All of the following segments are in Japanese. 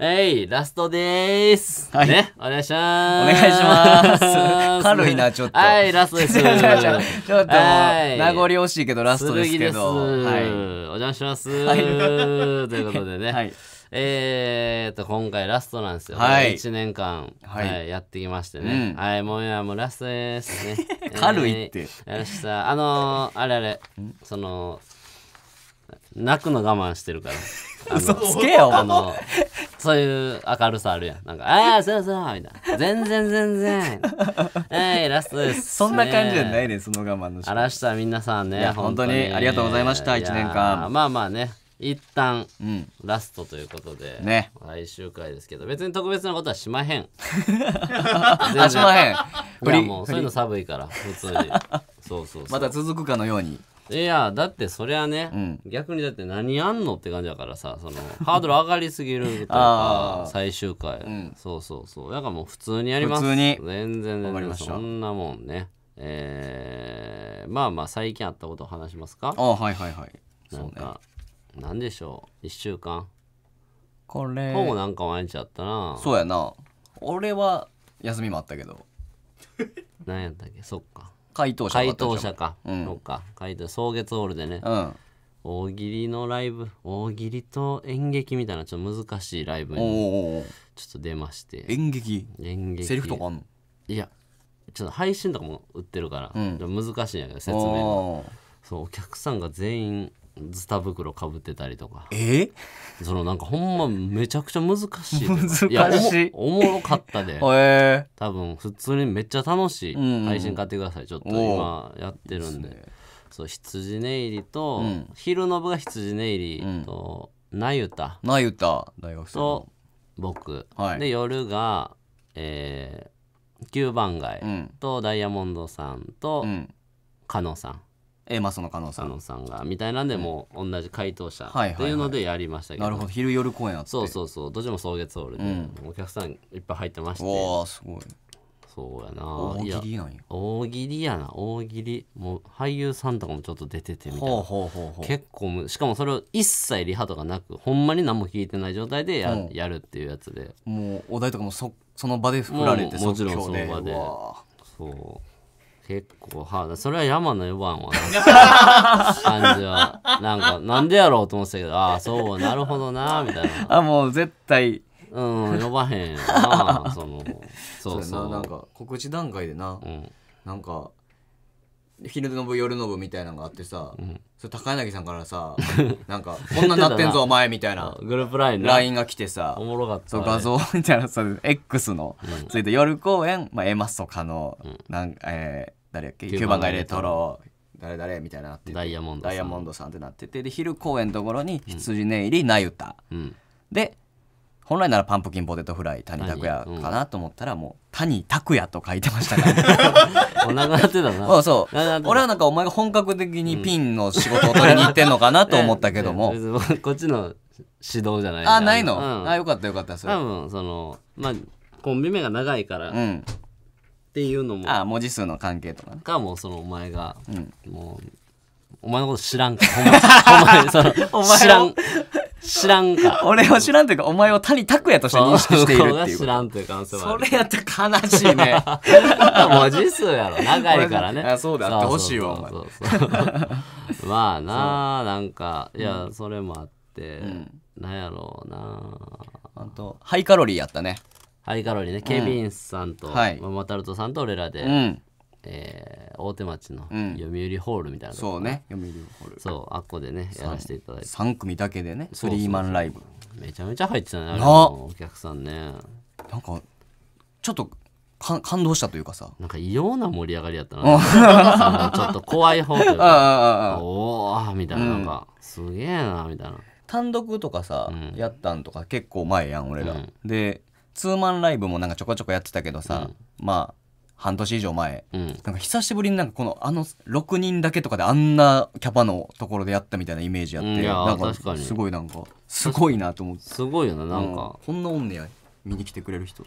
えい、ラストでーす。はい。ね、お願いしまお願いします。軽いな、ちょっと。はい、ラストです。ちょっと名残惜しいけど、ラストですけど。です。おはい。邪魔します。ということでね。はい。えーと、今回ラストなんですよ。はい1年間、はいはいやってきましてね。うんはい、もうやもうラストですね。軽いってえーやしあのーあれあれ、その、泣くの我慢してるから。嘘つけよあの、そういう明るさあるやん。なんか、ああ、そうそう、みたいな。全然全然。えい、ラストです。そんな感じじゃないねその我慢の仕方荒皆さんねや本当にありがとうございました一年間まあまあね一旦、うん、ラストということで、ね、来週回ですけど別に特別なことはしまへん あしまへんいやもうそういうの寒いから普通に そうそうそうまた続くかのようにいやだってそりゃね、うん、逆にだって何やんのって感じだからさそのハードル上がりすぎるとか 最終回、うん、そうそうそうだからもう普通にやります普通に全然全然そんなもんねえー、まあまあ最近あったことを話しますかあはいはいはいなんか、ね、何でしょう1週間これほぼなんか毎日あったなそうやな俺は休みもあったけど 何やったっけそっか回答者回答者か、うん、そっか回答草月オールでね、うん、大喜利のライブ大喜利と演劇みたいなちょっと難しいライブにちょっと出まして演劇演劇セリフとかあんのいやちょっと配信とかも売ってるから、うん、難しいんやけど説明はそうお客さんが全員ズタ袋かぶってたりとかえそのなんかほんまめちゃくちゃ難しいやい難しいやおもおもろかったで、え多分普通にめっちゃ楽しうんうんい配信買ってくださいちょっと今やってるんでそう羊ネイリと、うん昼の部が羊ネイリと、ナユたナユた大学生と僕、はいで夜が、えー、9番街とダイヤモンドさんと、うんかのさんえー、まあその加納さんさんがみたいなんでもう同じ回答者っていうのでやりましたけど、なるほど昼夜公演あってそうそうそうどっちも草月ホールで、お客さんいっぱい入ってましてわあすごいそうやな大喜利なんや大喜利やな大喜利もう俳優さんとかもちょっと出ててみたいな結構しかもそれを一切リハとかなくほんまに何も聞いてない状態でや,、やるっていうやつでもうお題とかもそその場で振られてももちろんその場でそう結構ハードそれは山の4番はな 感じはなんかなんでやろうと思ってたけどああそうなるほどなみたいなあもう絶対うん呼ばへんよな そのそうそうなんか告知段階でな、うん、なんか昼の部夜の部みたいなのがあってさ、うん、それ高柳さんからさ なんか「こんななってんぞお前」みたいなグループライン l i n が来てさおもろかった、う画像みたいなさ X の、うん、ついて「夜公演、まあ、A マッソ可能」うん、なんえー誰やっけ9番がレトロ誰誰みたいなってダイヤモンドダイヤモンドさんってなっててで昼公演のところに羊寝入りなゆたで本来ならパンプキンポテトフライ谷拓也かなと思ったらもう谷拓也と書いてましたからおなくなってたな そう俺はなんかお前が本格的にピンの仕事を取りに行ってんのかなと思ったけども、こっちの指導じゃないあないの、あよかったよかったそれ多分そのまあコンビ名が長いから、うんっていうのもああ文字数の関係とかねかもうそのお前が、うんもうお前のこと知らんかお前お お前知らん知らんか俺を知らんというかお前を谷拓也として認識しているっていう知らんという可能性はあそれやったら悲しいね 文字数やろ長いからねあそうであってほしいわおうそうそうそうまあなあなんかいやそれもあって、なんやろうなああとハイカロリーやったねハイカロリーねケビンさんと、はいママタルトさんと俺らで、うんえー大手町の読売ホールみたいなそうね読売ホールそうあっこでねやらせていただいて3組だけでねスリーマンライブめちゃめちゃ入ってたねあれお客さんねなんかちょっとか感動したというかさなんか異様な盛り上がりやったなのちょっと怖い方というああかあああおおみたいななんか、すげえなみたいな単独とかさ、うんやったんとか結構前やん俺ら、うんでツーマンライブもなんかちょこちょこやってたけどさ、まあ半年以上前、うん、なんか久しぶりになんかこのあの6人だけとかであんなキャパのところでやったみたいなイメージやって、うん、なんかすごいなんかすごいなと思ってすごいよななんか、うん、こんなおんねや見に来てくれる人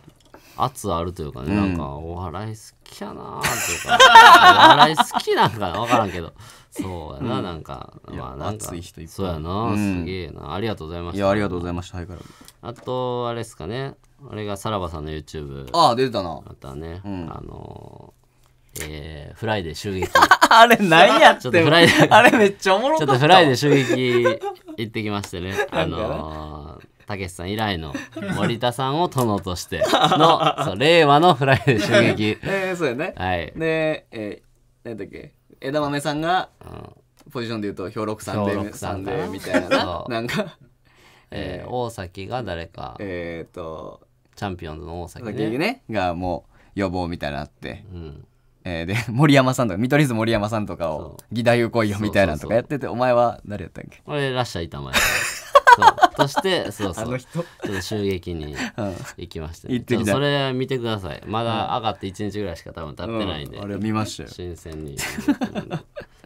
圧あるというかね、うん、なんかお笑い好きやなーというか お笑い好きなんかな分からんけどそうやな、うん、なんかまあなんかそうやな、すげえなありがとうございましたいやありがとうございましたはいからあとあれですかねあれがさらばさんの YouTube ああ出てたなまたね、うんあのーえーフライデー襲撃 あれ何やってんちょっとフライデーあれめっちゃおもろかっっとフライデー襲撃行ってきましてね あのーたけしさん以来の森田さんを殿としての そう令和のフライデー襲撃えー、そうやね、はいで、えー、何だっけ枝豆さんがポジションで言うと兵六さんで兵六さんかなみたいなななんかえー大崎が誰かえー、っとチャンピオンズの大崎ねねがもう予防みたいなあって、うん、えー、で 森山さんとか見取り図森山さんとかを「義太夫来いよ」みたいなとかやっててお前は誰やったっけ俺らっしゃいたまえ そしてそうそうちょっと襲撃に行きました、ね、ってそれ見てくださいまだ上がって1日ぐらいしか多分経ってないんで、うん、あれ見ましたよ新鮮に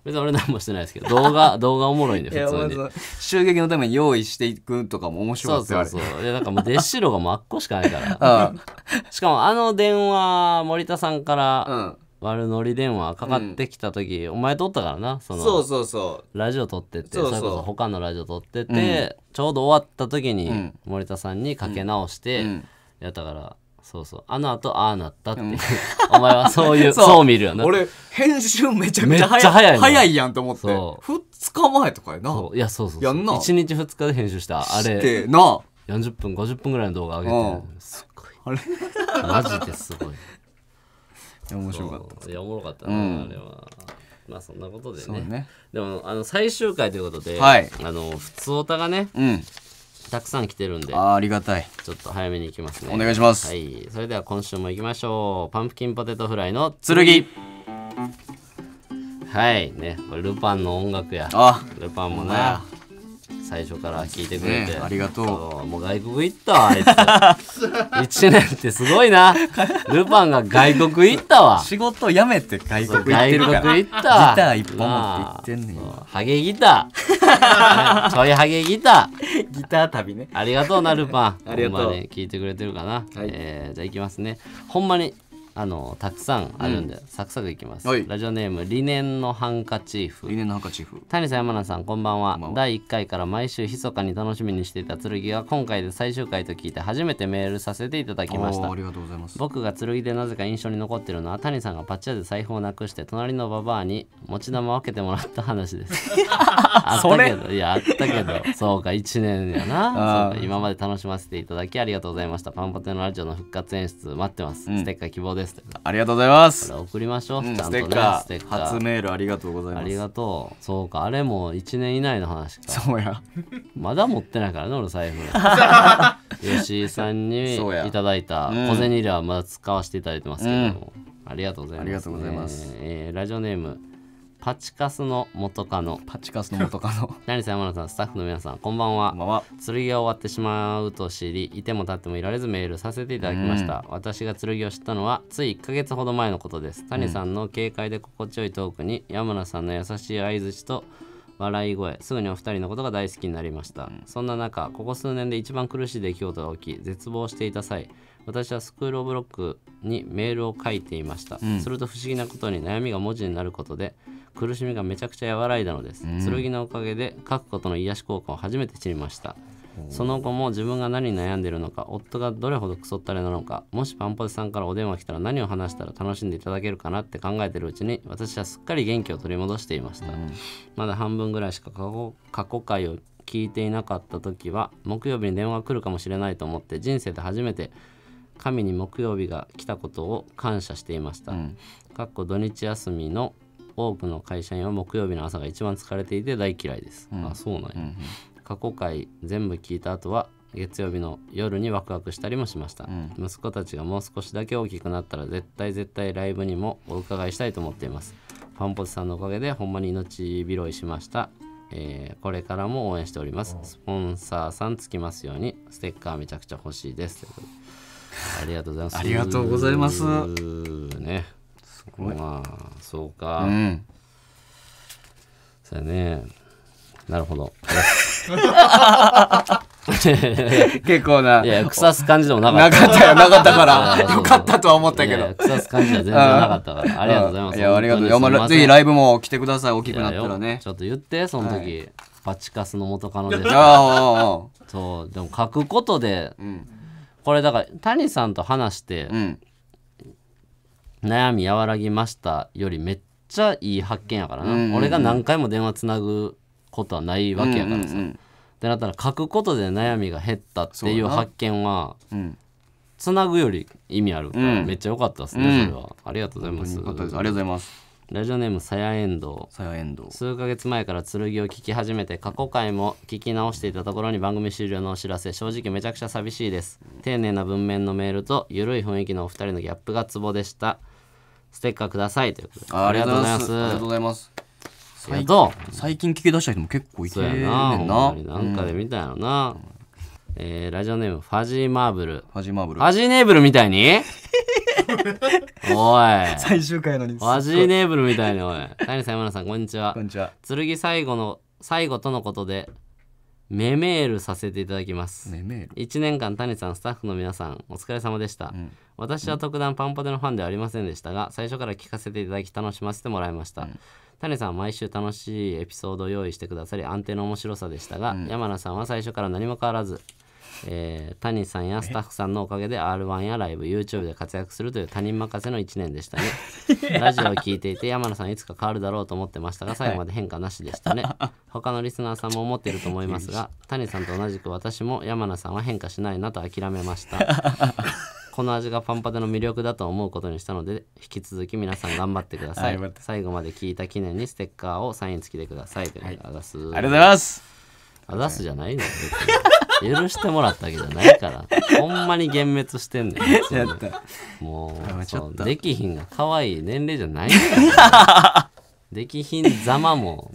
別に俺何もしてないですけど動画 動画おもろいんで普通に襲撃のために用意していくとかも面白いそうそうそういやなんかもう出しろが真っ向しかないから しかもあの電話森田さんから、うん悪ノリ電話かかってきた時、うん、お前撮ったからなそのそうそうそうラジオ撮っててそうそうそれこそ他のラジオ撮ってて、うん、ちょうど終わった時に森田さんにかけ直して、やったからそうそうあのあとああなったっていう お前はそういう そう見るよな俺編集めちゃめちゃめちゃ早い早いやんと思ってそ2日前とかやなそういやそうそうそうやんな1日2日で編集したあれしてな40分50分ぐらいの動画上げてすごいあれ マジですごい面白かったいやおもろかったな、うんあれはまあそんなことでねねでもあの最終回ということで、はいあの普通オタがねうんたくさん来てるんであありがたいちょっと早めに行きますねお願いします、はい、それでは今週も行きましょうパンプキンポテトフライの剣はいねこれルパンの音楽やあルパンもな最初から聞いてくれて、ね、ありがとうもう外国行ったあいつ1 年ってすごいなルパンが外国行ったわ仕事辞めて外国行ってるから外国行ったギター一本持って行ってんねんハゲギターちょいハゲギターギター旅ねありがとうなルパン ありがとうほんまに聞いてくれてるかな、はい、えー、じゃあいきますねほんまにあのたくさんあるんで、サクサクいきます、はいラジオネーム「理念のハンカチーフ」理念のハンカチーフ谷さん山名さんこんばんはんばんは第1回から毎週密かに楽しみにしていた剣が今回で最終回と聞いて初めてメールさせていただきましたありがとうございます僕が剣でなぜか印象に残ってるのは谷さんがパチ屋で財布をなくして隣のババアに持ち玉を分けてもらった話です あったけどいやあったけどそうか1年やな そうか今まで楽しませていただきありがとうございましたパンパテのラジオの復活演出待ってます、ステッカー希望ですですありがとうございます送りましょう、うん、ちゃんとねステッカー初メールありがとうございますありがとうそうかあれも1年以内の話かそうやまだ持ってないからね俺財布吉井 さんにいただいた小銭入れはまだ使わせていただいてますけども、うん、ありがとうございます、ね、ありがとうございます、えー、ラジオネームパチカスの元カノパチカスの元カノ 何さん山田さんスタッフの皆さんこんばんはこんばんは剣が終わってしまうと知りいても立ってもいられずメールさせていただきました私が剣を知ったのはつい1ヶ月ほど前のことです谷さんの軽快で心地よいトークに山田さんの優しい相づちと笑い声すぐにお二人のことが大好きになりました、うん、そんな中ここ数年で一番苦しい出来事が起き絶望していた際私はスクール・オブ・ロックにメールを書いていました、うん、すると不思議なことに悩みが文字になることで苦しみがめちゃくちゃ和らいだのです、うん、剣のおかげで書くことの癒し効果を初めて知りましたその後も自分が何に悩んでいるのか夫がどれほどクソったれなのかもしパンポテさんからお電話来たら何を話したら楽しんでいただけるかなって考えてるうちに私はすっかり元気を取り戻していました、うん、まだ半分ぐらいしか過去回を聞いていなかった時は木曜日に電話が来るかもしれないと思って人生で初めて神に木曜日が来たことを感謝していました、うん、かっこ土日休みの多くの会社員は木曜日の朝が一番疲れていて大嫌いです、うん、あそうなんや、うん、過去回全部聞いた後は月曜日の夜にワクワクしたりもしました、うん、息子たちがもう少しだけ大きくなったら絶対絶対ライブにもお伺いしたいと思っていますパンポツさんのおかげでほんまに命拾いしましたえー、これからも応援しておりますスポンサーさんつきますようにステッカーめちゃくちゃ欲しいですということでありがとうございます。ありがとうございます。ね。すごい。まあ、そうか。うん。そうやね。なるほど。結構な。いや、腐す感じでもなかった。なかったよ、なかったから。よかったとは思ったけど。腐す感じは全然なかったから。ありがとうございます。いや、ありがとうございます。ぜひライブも来てください、大きくなったらね。ちょっと言って、その時。パチカスの元カノで。そう、でも書くことで、うんこれだから谷さんと話して、うん悩み和らぎましたよりめっちゃいい発見やからな、うんうんうん俺が何回も電話つなぐことはないわけやからさ、うんうんってなったら書くことで悩みが減ったっていう発見はつなぐより意味あるから、うんめっちゃ良かったですね、うんそれはありがとうございますありがとうございますラジオネームさやえんどうさやえんどう数ヶ月前から剣を聞き始めて過去回も聞き直していたところに番組終了のお知らせ正直めちゃくちゃ寂しいです丁寧な文面のメールとゆるい雰囲気のお二人のギャップがツボでしたステッカーくださいということでありがとうございますありがとうございます最近最近聞き出した人も結構いてるねんななんかで見たやろな、えー、ラジオネームファジーマーブルファジーマーブルファジーネーブルみたいにおい最終回のにワジーネーブルみたいにおい谷さん山田さんこんにちはこんにちは剣最後の最後とのことでメメールさせていただきますメメール1年間谷さんスタッフの皆さんお疲れ様でした、うん私は特段パンポテのファンではありませんでしたが最初から聞かせていただき楽しませてもらいました、うん、谷さん毎週楽しいエピソードを用意してくださり安定の面白さでしたが、うん、山名さんは最初から何も変わらずえー、谷さんやスタッフさんのおかげで r 1やライブ YouTube で活躍するという他人任せの1年でしたねラジオを聞いていて山名さんいつか変わるだろうと思ってましたが最後まで変化なしでしたね他のリスナーさんも思っていると思いますが 谷さんと同じく私も山名さんは変化しないなと諦めました この味がパンパテの魅力だと思うことにしたので引き続き皆さん頑張ってください、はい、最後まで聞いた記念にステッカーをサイン付きでください、はい、ありがとうございますあざすじゃないの、許してもらったわけじゃないからほんまに幻滅してんねんもううできひんが可愛い年齢じゃないからできひんざまも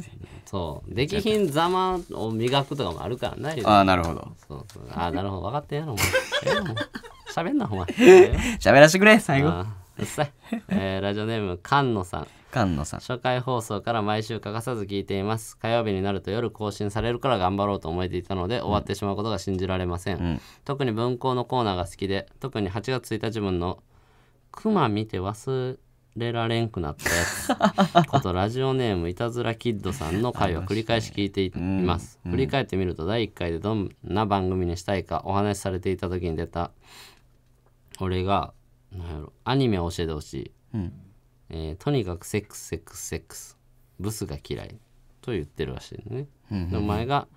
そうできひんざまを磨くとかもあるからないああなるほどそうそうあなるほど分かってんやろお前喋んなお前 喋らせてくれ最後うっさい、えー、ラジオネーム菅野さん菅野さん初回放送から毎週欠かさず聞いています火曜日になると夜更新されるから頑張ろうと思えていたので終わってしまうことが信じられません、うん、特に文庫のコーナーが好きで特に8月1日分の「クマ見て忘れられんくなったやつ」ことラジオネームいたずらキッドさんの回を繰り返し聞いています、うんうん、振り返ってみると第1回でどんな番組にしたいかお話しされていた時に出た俺が何やろアニメを教えてほしい、えー、とにかくセックスセックスセックスブスが嫌いと言ってるらしいね、お前が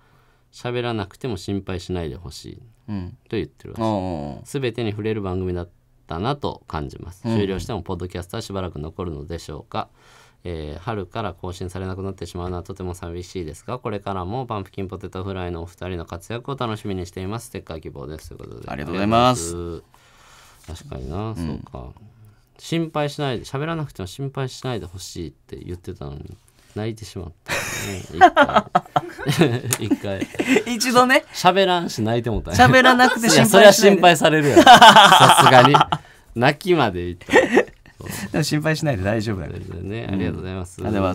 喋らなくても心配しないでほしいと言ってるらしい、うん、全てに触れる番組だったなと感じます、終了してもポッドキャストはしばらく残るのでしょうか、えー、春から更新されなくなってしまうのはとても寂しいですがこれからもパンプキンポテトフライのお二人の活躍を楽しみにしていますステッカー希望ですということでありがとうございます確かにな、うん、そうか心配しないで喋らなくても心配しないでほしいって言ってたのに泣いてしまった、ね、一回一回 一度ね喋らんし泣いてもた喋らなくて心配しないでそれは心配されるよさすがに泣きまでいったでも心配しないで大丈夫だよね、ありがとうございます、うん、ありがとうご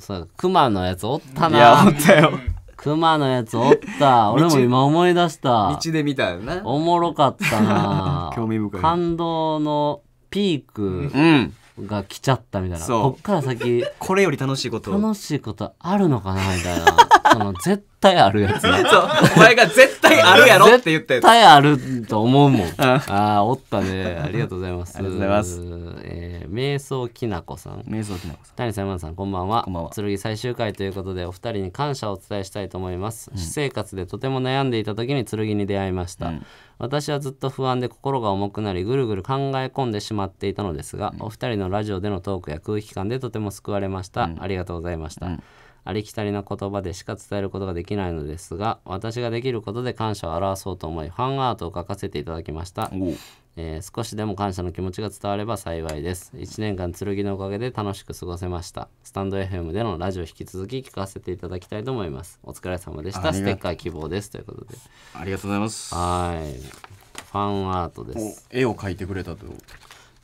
ざいます熊のやつおったないやおったよ熊のやつおった俺も今思い出した道で見たよなおもろかったな 興味深い感動のピークが来ちゃったみたいな、うん、こっから先 これより楽しいこと楽しいことあるのかなみたいな その絶対あるやつ お前が絶対あるやろって言って絶対あると思うもんああおったねありがとうございますありがとうございます、えー、瞑想きなこさん瞑想きなこさん谷さんさんこんばんはこんばんは剣最終回ということでお二人に感謝をお伝えしたいと思います、うん、私生活でとても悩んでいた時に剣に出会いました、うん私はずっと不安で心が重くなりぐるぐる考え込んでしまっていたのですが、お二人のラジオでのトークや空気感でとても救われました、ありがとうございました、ありきたりな言葉でしか伝えることができないのですが私ができることで感謝を表そうと思いファンアートを書かせていただきましたえー、少しでも感謝の気持ちが伝われば幸いです。1年間剣のおかげで楽しく過ごせました。スタンド FM でのラジオ引き続き聞かせていただきたいと思います。お疲れ様でした。ステッカー希望です。ということで。ありがとうございます。はい。ファンアートです。絵を描いてくれたと。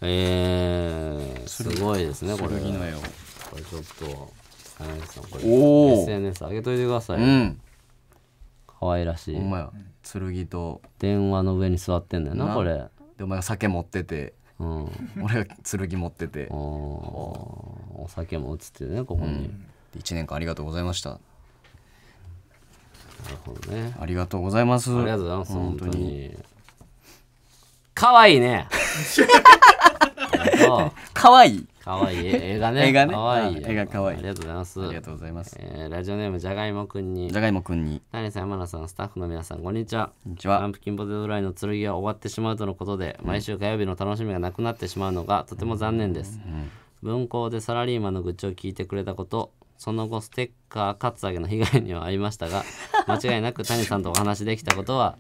えー、すごいですね、これ。剣の絵を。これちょっと、あやさん、これ、SNS 上げといてください。うん可愛らしい。ほんまや。剣と。電話の上に座ってんだよな、これ。でお前が酒持ってて、うん、俺が剣持っててお酒も映ってるねここに、うん、1年間ありがとうございましたなるほどねありがとうございますありがとうございます本当にかわいいね可愛い いかわいい 映画ね。映画ね。かわいい。映画かわいい。ありがとうございます。ありがとうございます。えー、ラジオネームじゃがいもくんに。じゃがいもくんに。谷さん、山田さん、スタッフの皆さん、こんにちは。こんにちは。アンプキンポテトフライの剣が終わってしまうとのことで、うん、毎週火曜日の楽しみがなくなってしまうのがとても残念です。うん、うん、文校でサラリーマンの愚痴を聞いてくれたことその後ステッカーカツアゲの被害にはありましたが 間違いなく谷さんとお話できたことは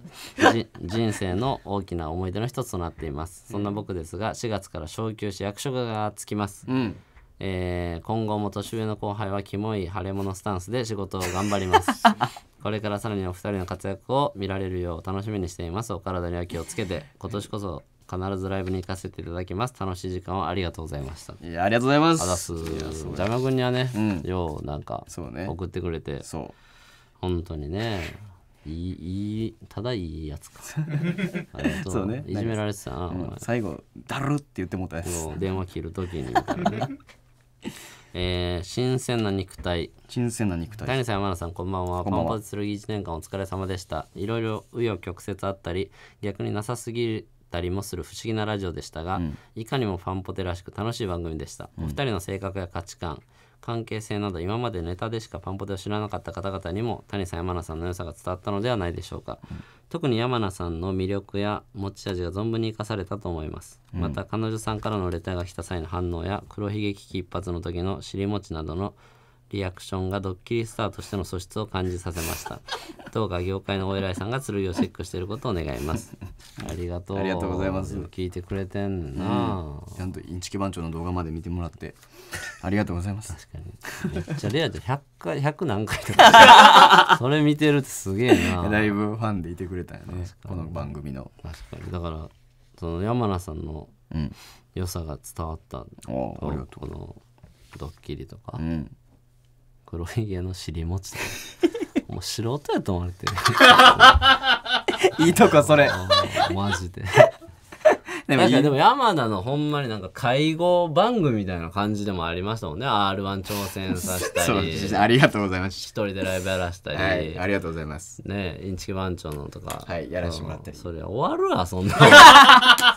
人生の大きな思い出の一つとなっていますそんな僕ですが4月から昇級し役職がつきます、うんえー、今後も年上の後輩はキモい腫れ物スタンスで仕事を頑張ります これからさらにお二人の活躍を見られるよう楽しみにしていますお体には気をつけて今年こそ必ずライブに行かせていただきます楽しい時間をありがとうございましたいやありがとうございますすジャマ君にはね、うん、ようなんか送ってくれてそう、ね、本当にねいいいいただいいやつか そう、ね、いじめられてたな、うん、最後「だる」って言ってもたやつ電話切る時にね えー、新鮮な肉体新鮮な肉体谷さん山田さんこんばんはパンパチる1年間お疲れ様でしたいろいろ紆余曲折あったり逆になさすぎるたりもする不思議なラジオでしたが、うん、いかにもファンポテらしく楽しい番組でした、うん、お二人の性格や価値観関係性など今までネタでしかパンポテを知らなかった方々にも谷さん山名さんの良さが伝わったのではないでしょうか、うん、特に山名さんの魅力や持ち味が存分に生かされたと思います、また彼女さんからのレターが来た際の反応や黒ひげ危機一発の時の尻餅などのリアクションがドッキリスターとしての素質を感じさせましたどうか業界のお偉いさんが剣をチェックしていることを願いますありがとうありがとうございます聞いてくれてんな、うん、ちゃんとインチキ番長の動画まで見てもらってありがとうございます確かにめっちゃレアで百回百何回とか それ見てるってすげえなだいぶファンでいてくれたよねこの番組の確かにだからその山名さんの良さが伝わった、うん、このドッキリとか、うん黒ひげの尻餅ってもう素人やと思われてる いいとこそれ マジででも、でも山田のほんまになんか介護番組みたいな感じでもありましたもんね。R1 挑戦させたり。ありがとうございます。一人でライブやらしたり。はい、ありがとうございます。ねインチキ番長のとか。はい、やらせてもらって。それ終わるわ、そんな。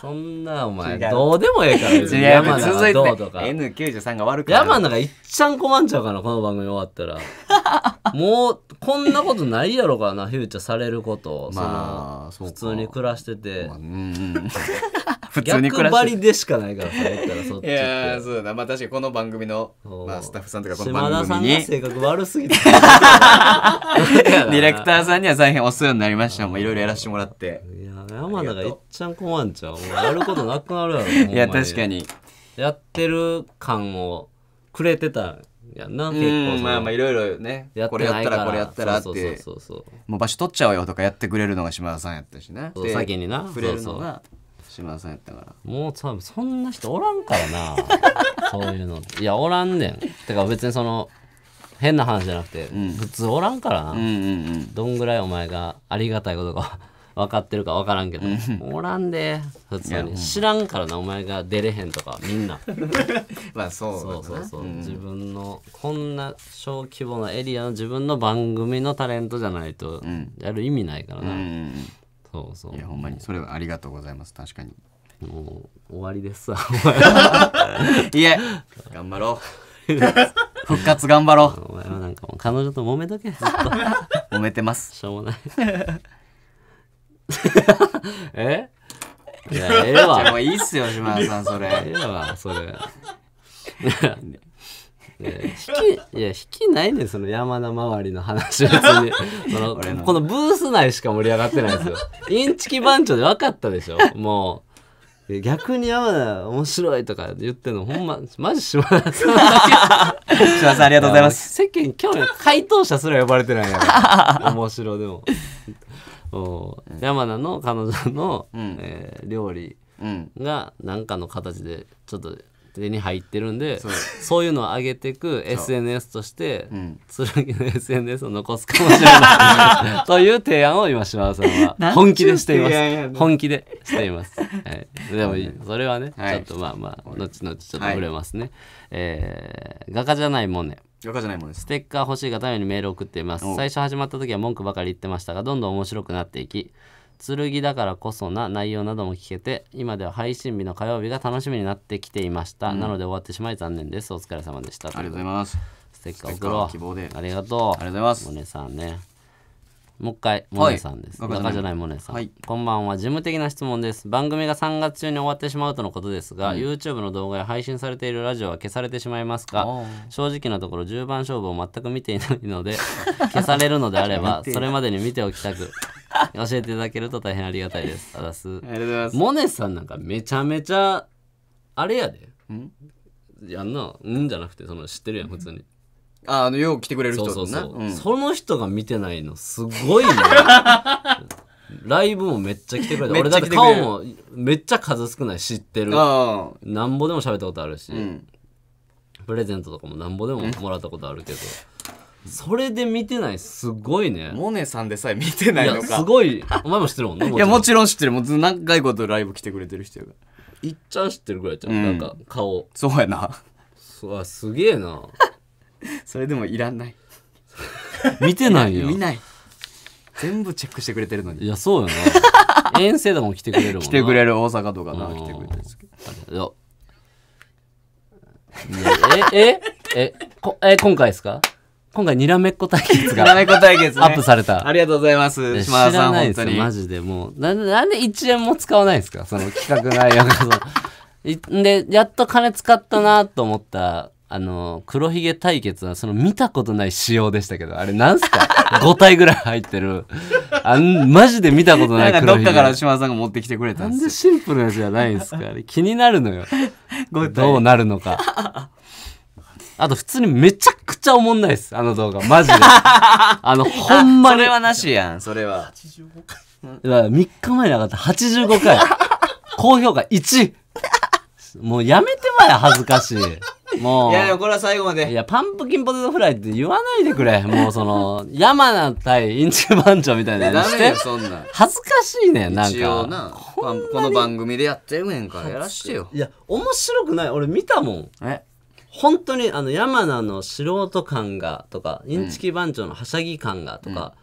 そんな、お前、どうでもええから。山田がどうとか。N93 が悪く山田がいっちゃん困っちゃうかな、この番組終わったら。もう、こんなことないやろかな、フューチャーされること。まあ、普通に暮らしてて。まあ、うん。普通に暮らして逆張りでしかないからったらそっちいやそうだまあ確かにこの番組の、まあ、スタッフさんとかこの番組に性格悪すぎて ディレクターさんには大変お世話になりましたもういろいろやらせてもらっていや山田がいっちゃん困んちゃうやることなくなるやろいや確かにやってる感をくれてたやんな結構まあまあいろいろねこれやったらこれやったらってもう場所取っちゃおうよとかやってくれるのが島田さんやったしね先にな触れるのがそうそう島田さんやったからもう多分そんな人おらんからな そういうのいやおらんねんてか別にその変な話じゃなくて、うん、普通おらんからな、うんうんうん、どんぐらいお前がありがたいことか 分かってるか分からんけど、おらんで普通に知らんからなお前が出れへんとかみんな まあそうそうそうそう、うん、自分のこんな小規模なエリアの自分の番組のタレントじゃないとやる意味ないからな、うんそうそういやほんまにそれはありがとうございます確かにもう終わりですわ いえ頑張ろう復活頑張ろうお前はなんかもう彼女と揉めとけずっと揉めてますしょうもない えいやええわもういいっすよ島田さんそれええわそれ 引きいや引きないねその山田周りの話 別にそのこのブース内しか盛り上がってないんですよ インチキ番長で分かったでしょもう逆に山田面白いとか言ってんのほんまマジ島田さんさんありがとうございます 世間今日回答者すら呼ばれてないやも面白でもお、山田の彼女の、うん、えー、料理が何かの形でちょっと手に入ってるんでそういうのを上げていく SNS として、うん、剣の SNS を残すかもしれないと いう提案を今島田さんは本気でしています本気でしています、はい、でもそれはね、はい、ちょっとまあまあ後々ちょっと触れますね、はい、えー、画家じゃないもんね画家じゃないもんステッカー欲しいがためにメールを送っています最初始まった時は文句ばかり言ってましたがどんどん面白くなっていき剣だからこそな内容なども聞けて今では配信日の火曜日が楽しみになってきていました、うん、なので終わってしまい残念ですお疲れ様でしたありがとうございますステッカー送ろう希望でありがとうありがとうございますモネさんねもう一回、モネさんです。はい、中じゃないモネさん、はい、こんばんは。事務的な質問です。番組が3月中に終わってしまうとのことですが、うん、YouTube の動画や配信されているラジオは消されてしまいますか正直なところ、10番勝負を全く見ていないので、消されるのであれば、それまでに見ておきたく。教えていただけると大変ありがたいですありがとうございますモネさんなんかめちゃめちゃあれやでんやんなうんじゃなくてその知ってるやん普通にああのよう来てくれる人そうそうそう、んその人が見てないのすごいね ライブもめっちゃ来てくれて俺だって顔もめっちゃ数少ない知ってるなんぼでも喋ったことあるし、うんプレゼントとかもなんぼでももらったことあるけど、それで見てないすごいねモネさんでさえ見てないのかすごいお前も知ってるもんねいやもちろん知ってるもう何回ことライブ来てくれてる人やからいっちゃん知ってるぐらいじゃん、うん、なんか顔そうやなそわすげえな それでもいらない見てないよ見ない全部チェックしてくれてるのにいやそうやな 遠征でも来てくれるもん来てくれる大阪とかな来てくれてるんですけどやええええこえ今回ですか今回にらめっこ対決がにらめっこ対決、アップされたありがとうございます島田さん本当にマジでもうなんでなんで1円も使わないですかその企画内容がでやっと金使ったなと思ったあの黒ひげ対決はその見たことない仕様でしたけどあれなんすか5 体ぐらい入ってるあんマジで見たことない黒ひげどっかから島田さんが持ってきてくれたんですなんでシンプルなやつじゃないんですか気になるのよどうなるのかあと普通にめちゃくちゃおもんないです。あの動画。マジで。あの、ほんまに。それはなしやん、それは。85回。3日前に上がった85回。高評価1。もうやめてまえ、恥ずかしい。もう。いや、いや、これは最後まで。いや、パンプキンポテトフライって言わないでくれ。もうその、山名対インチ番長みたいなのして。そんな。恥ずかしいねん、なんか。一応な。この番組でやってるねんから、やらしてよ。いや、面白くない。俺見たもん。え本当にあの山名の素人感がとかインチキ番長のはしゃぎ感がとか、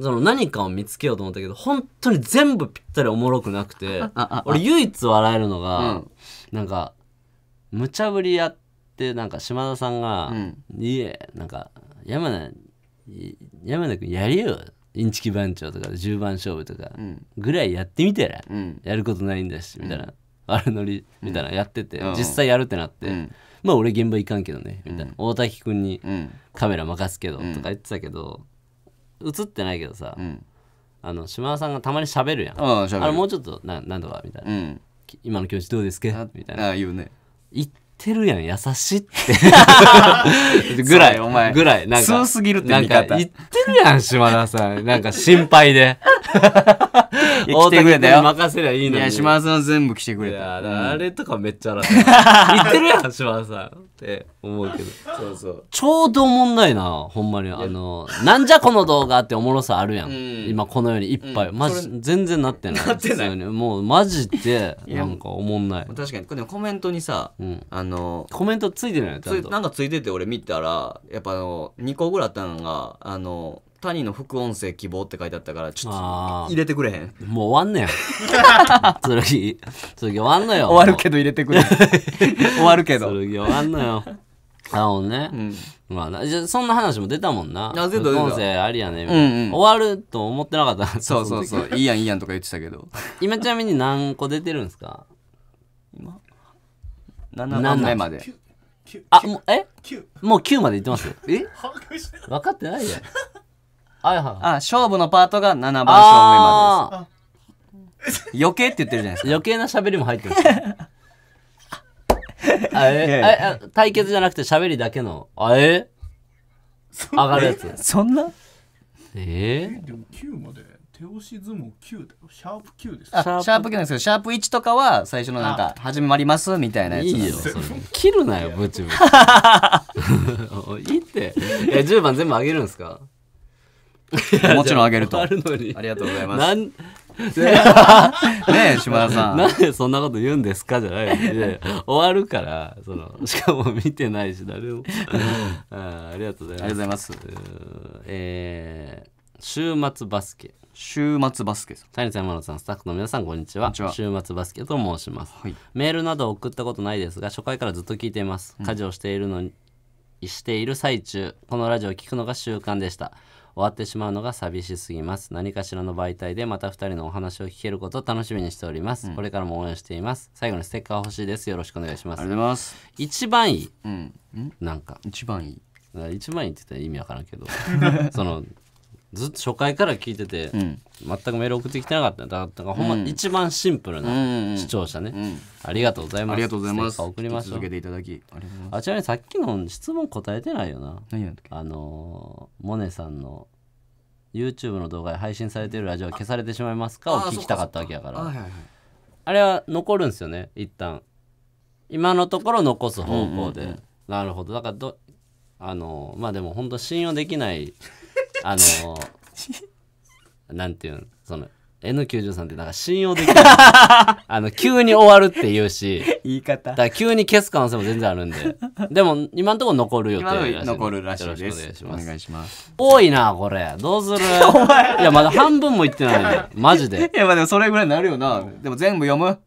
その何かを見つけようと思ったけど本当に全部ぴったりおもろくなくて俺唯一笑えるのが、うん、なんか無茶ぶりやってなんか島田さんが「うん、いえなんか山名山名君やりよインチキ番長とか十番勝負とかぐらいやってみたら、うん、やることないんだし」みたいな、うん、あれノリみたいなやってて、実際やるってなって。まあ俺現場行かんけどね」みたいな、大滝君にカメラ任すけど」とか言ってたけど、映ってないけどさ、あの島田さんがたまに喋るやんあれもうちょっとな何とかみたいな、今の教ちどうですか?」みたいなあ言うね行ってるやん優しいって ぐらいお前ぐらいなんかすぎるってなんか言ってるやん島田さんなんか心配で 来てくれたよ任せりゃいいのにいや島田さん全部来てくれた、あれとかめっちゃ笑っ 言ってるやん島田さんって思うけどそうそうちょうど問題なほんまにあのなんじゃこの動画っておもろさあるやん、今このようにいっぱい、マジ全然なってないなってないもうマジでなんかおもんない確かにコメントにさ、うん、あののコメントついてないちゃんとなんかついてて俺見たらやっぱあの2個ぐらいあったのがあの谷の副音声希望って書いてあったからちょっと入れてくれへんもう終わんねん剣剣終わんのよ終わるけど入れてくれ終わるけど、剣終わんのよあのね、ん、まあじゃあそんな話も出たもんなあ音声ありやねうんうん終わると思ってなかったそうそうそういいやんいいやんとか言ってたけど今ちなみに何個出てるんですか今7番目まであもうえもう9までいってますえ 分かってないじんはいはいあ勝負のパートが7番勝負までです余計って言ってるじゃないですか余計な喋りも入ってる あえ対決じゃなくて喋りだけのあえ上がるやつそんなえでも9まで表紙相撲9シャープ9ですシャープ九なんですけどシャープ1とかは最初のなんか「始まります」みたいなやついいよ切るなよブチブチいいってえ10番全部あげるんですか もちろんあげるとあるのにありがとうございますねえ 島田さんなんでそんなこと言うんですかじゃないで終わるからそのしかも見てないし誰もあありがとうございますありがとうございますえー、週末バスケ週末バスケさん谷山野さんスタッフの皆さんこんにちは週末バスケと申します、はいメールなど送ったことないですが初回からずっと聞いています家事をしているのに、している最中このラジオを聞くのが習慣でした終わってしまうのが寂しすぎます何かしらの媒体でまた2人のお話を聞けることを楽しみにしております、これからも応援しています最後にステッカー欲しいですよろしくお願いしまあすりがとうございます一番いいうんなんか一番いい一番いいって言ったら意味わからんけど そのずっと初回から聞いてて、全くメール送ってきてなかっただからほんま一番シンプルな視聴者ね、ありがとうございますありがとうございます送りまし続けていただきあちなみにさっきの質問答えてないよなあのモネさんの YouTube の動画で配信されてるラジオ消されてしまいますかを聞きたかったわけやからあれは残るんですよね一旦今のところ残す方向で、なるほどだからどあのまあでも本当信用できないあのなんていうのその N93 ってなんか信用できない あの急に終わるって言うし言い方だから急に消す可能性も全然あるんででも今のところ残る予定らいん残るらしいですよろしくお願いします多いなこれどうする お前いやまだ半分もいってないマジで いやまあでもそれぐらいになるよなでも全部読む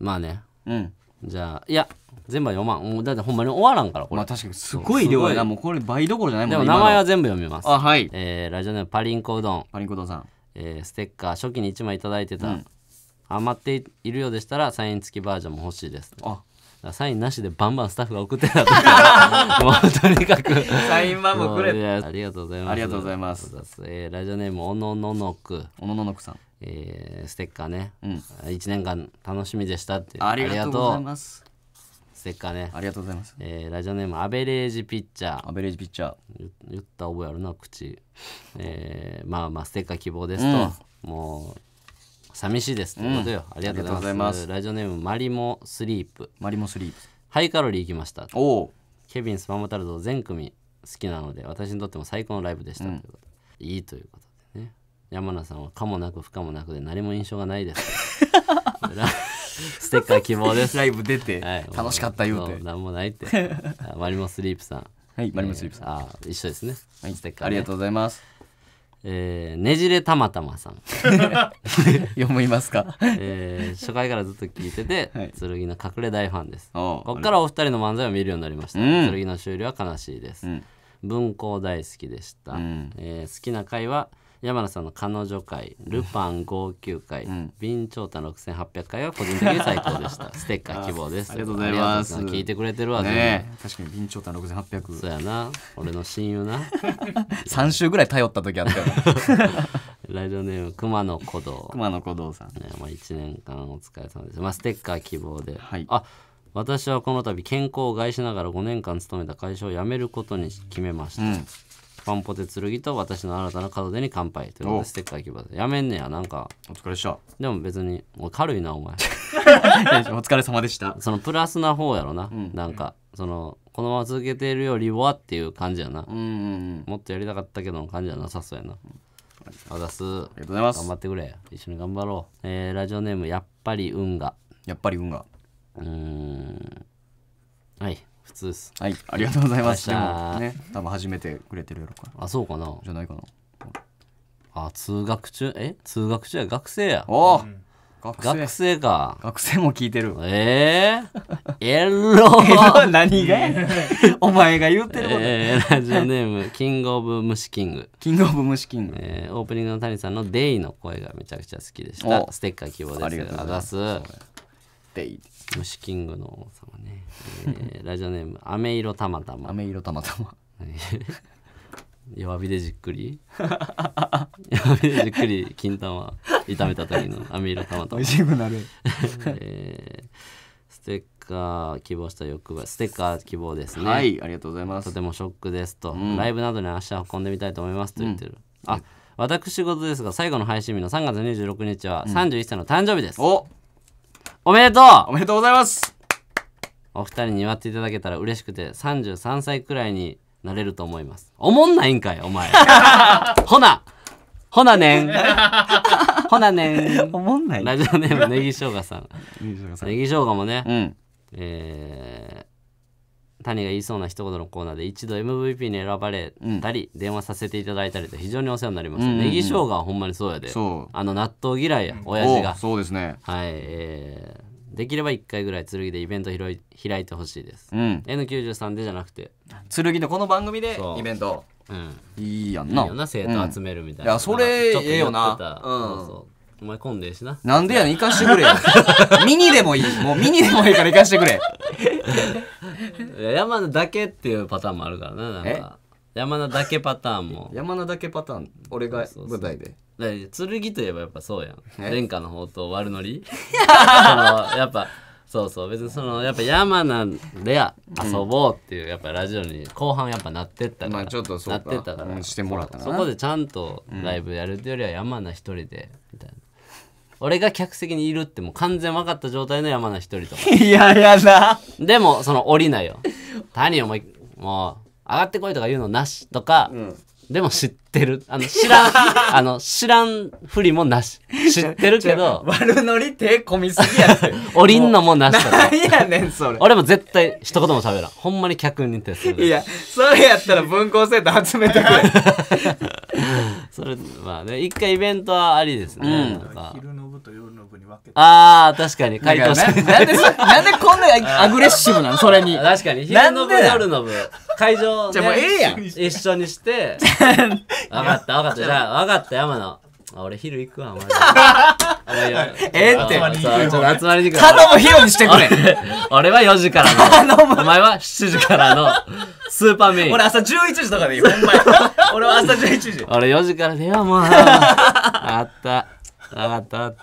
まあねうんじゃあいや全部は読まんもうだってほんまに終わらんからこれ、まあ確かにすごい量やなもうこれ倍どころじゃないもんでも名前は全部読みます、あはいえーラジオネームパリンコうどん、パリンコドンさんえーステッカー初期に1枚いただいてた、うん余っているようでしたらサイン付きバージョンも欲しいですあサインなしでバンバンスタッフが送ってたとか とにかくサイン版もくれて。ありがとうございますありがとうございますますえーラジオネームおのののくおのののくさんえーステッカーね、一1年間楽しみでしたってありがとうございますステッカーねありがとうございます、えー、ラジオネームアベレージピッチャーアベレージピッチャー言った覚えあるな口、えー、まあまあステッカー希望ですと、うん、もう寂しいですってことよ、うん、ありがとうございますラジオネームマリモスリープマリモスリープハイカロリーいきましたおケビンスパムタルト全組好きなので私にとっても最高のライブでした、うん、ということいいということでね山名さんは可もなく不可もなくで何も印象がないです ステッカー希望ですライブ出て、楽しかった言うて何もないって マリモスリープさんはいマリモスリープさん、あ一緒ですね、はい、ステッカー、ありがとうございますえねじれたまたまさん 読みますか、え初回からずっと聞いてて、剣の隠れ大ファンですこっからお二人の漫才を見るようになりました、剣の終了は悲しいです、文庫大好きでした、え好きな回は「山名さんの彼女会ルパン号泣回備、長太6800回は個人的に最高でした ステッカー希望ですありがとうございます聞いてくれてるわね確かに備長炭6800そうやな俺の親友な3 週ぐらい頼った時あったよ ラジオネーム熊野古道熊野古道さん、ねまあ、1年間お疲れ様です、まあ、ステッカー希望で、はい、あ私はこの度健康を害しながら5年間勤めた会社を辞めることに決めました、うんパンポテ剣と私の新たな門出に乾杯ことでステッカーいきますやめんねやなんかお疲れっしたでも別にもう軽いなお前 お疲れ様でしたそのプラスな方やろな、うん、なんかそのこのまま続けているよりはっていう感じやな、うんうんうん、もっとやりたかったけどの感じやなさそうやな、ありがとうございます。頑張ってくれ。一緒に頑張ろう。えー、ラジオネーム、やっぱり運が。やっぱり運が。うん。はい。普通ですはいありがとうございますでもね多分初めてくれてるやろかあそうかなじゃないかなあ通学中え通学中や学生やおお、うん学生学生か学生も聞いてるえー、エロー何が お前が言ってるえー、ラジオネームキングオブムシキングキングオブムシキング、えー、オープニングの谷さんの「デイ」の声がめちゃくちゃ好きでしたステッカー希望ですありがとうございますって虫キングの王様ね、えー、ラジオネーム「あめ色たまたま」たまたま弱火でじっくり弱火でじっくり金玉炒めた時の飴色たまたましくなるえーステッカー希望した欲張ステッカー希望ですね、はいありがとうございますとてもショックですと、ライブなどに足を運んでみたいと思いますと言ってる、あ私事ですが最後の配信日の3月26日は31歳の誕生日です、おおめでとうおめでとうございますお二人に祝っていただけたら嬉しくて33歳くらいになれると思いますおもんないんかいお前 ほなほなねん ほなねんおもんないラジオネームネギしょうがさんネギしょうがもね、うん、えー谷が言いそうな一言のコーナーで一度 MVP に選ばれたり、うん、電話させていただいたりと非常にお世話になります、うんうん、ネギ生姜はほんまにそうやであの納豆嫌いや親父がそうですねはい、えー、できれば1回ぐらい剣でイベント開いてほしいです、うん、N93 でじゃなくて剣のこの番組でイベントうん、いいやんないいな生徒集めるみたいな、うん、いやそれええよなそうそうお前混んでしななんでやねん行かしてくれよ ミニでもいいもうミニでもいいから行かしてくれいや 山名だけっていうパターンもあるからななんか山名だけパターンも山名だけパターン俺が舞台でうから剣といえばやっぱそうやん殿下の宝刀悪ノリそやっぱそうそう別にそのやっぱ山名で遊ぼうっていう、やっぱラジオに後半やっぱなってったから、まあ、ちょっとそうなってったから、うんしてもらったなそこでちゃんとライブやるっていうよりは山名一人でみたいな俺が客席にいるってもう完全分かった状態の山名一人とか。いや、いやだ。でも、その降りないよ。谷お前、もう、上がってこいとか言うのなしとか、うんでも知っってる。あの、知らん、あの、知らんふりもなし。知ってるけど。悪ノリ手込みすぎやって。降 りんのもなしだ何やねん、それ。俺も絶対一言も喋らん。ほんまに客に徹する。いや、それやったら文校生徒集めてくれ。それ、まあね、一回イベントはありですね。昼の部と夜の部に分けて。ああ、確かに。回答して。なんで、なんでこんなアグレッシブなのそれに。確かに。昼の部、夜の部。会場、ね、じゃもうええやん。一緒にして。分かった分かったじゃあ分かった山野俺昼行くわ、お前え えって。集まりに行く頼む昼にしてくれ。俺は4時からの。お前は7時からのスーパーメイン。俺朝11時とかでいい。ほんまに。俺は朝11時。俺4時からでよ、もう。あった。あった分かっ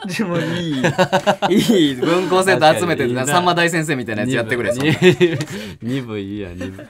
た。でもいい。いい。文校生徒集めて、さんま大先生みたいなやつやってくれ。2部いいや、2部。